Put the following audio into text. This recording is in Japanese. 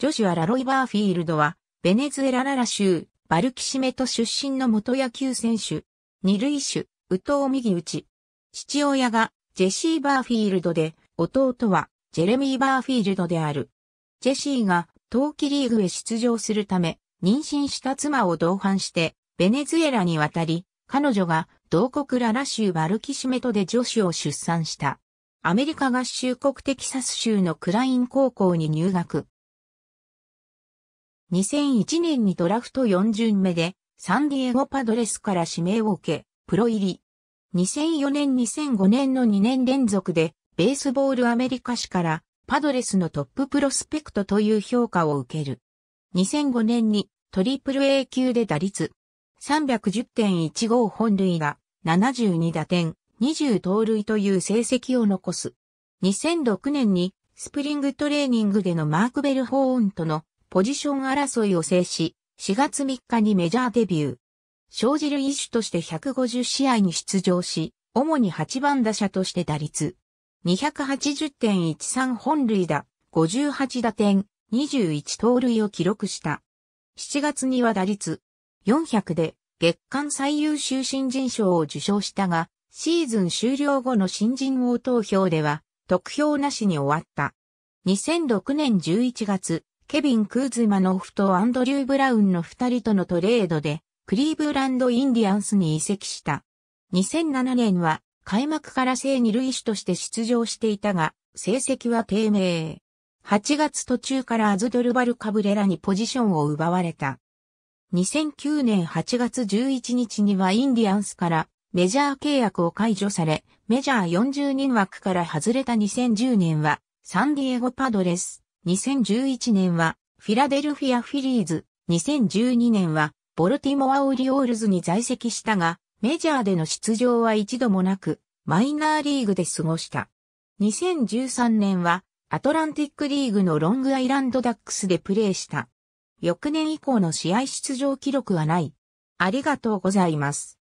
ジョシュア・ラロイ・バーフィールドは、ベネズエラララ州、バルキシメト出身の元野球選手。二塁手、ト投右打ち。父親がジェシー・バーフィールドで、弟はジェレミー・バーフィールドである。ジェシーが冬季リーグへ出場するため、妊娠した妻を同伴して、ベネズエラに渡り、彼女が同国ララ州バルキシメトで女子を出産した。アメリカ合衆国テキサス州のクライン高校に入学。2001年にドラフト4巡目で、サンディエゴパドレスから指名を受け、プロ入り。2004年2005年の2年連続で、ベースボールアメリカ市から、パドレスのトッププロスペクトという評価を受ける。2005年に、トリプル A 級で打率、310.15本塁打、72打点、20盗塁という成績を残す。2006年に、スプリングトレーニングでのマーク・ベルホーンとのポジション争いを制し、4月3日にメジャーデビュー。生じる一種として150試合に出場し、主に8番打者として打率。280.13本塁打、58打点、21盗塁を記録した。7月には打率400で月間最優秀新人賞を受賞したが、シーズン終了後の新人王投票では得票なしに終わった。2006年11月、ケビン・クーズマノフとアンドリュー・ブラウンの二人とのトレードで、クリーブランド・インディアンスに移籍した。2007年は、開幕から正二塁手として出場していたが、成績は低迷。8月途中からアズドルバル・カブレラにポジションを奪われた。2009年8月11日にはインディアンスからメジャー契約を解除され、メジャー40人枠から外れた2010年はサンディエゴパドレス、2011年はフィラデルフィア・フィリーズ、2012年はボルティモア・オリオールズに在籍したが、メジャーでの出場は一度もなく、マイナーリーグで過ごした。2013年はアトランティックリーグのロングアイランドダックスでプレーした。翌年以降の試合出場記録はない。ありがとうございます。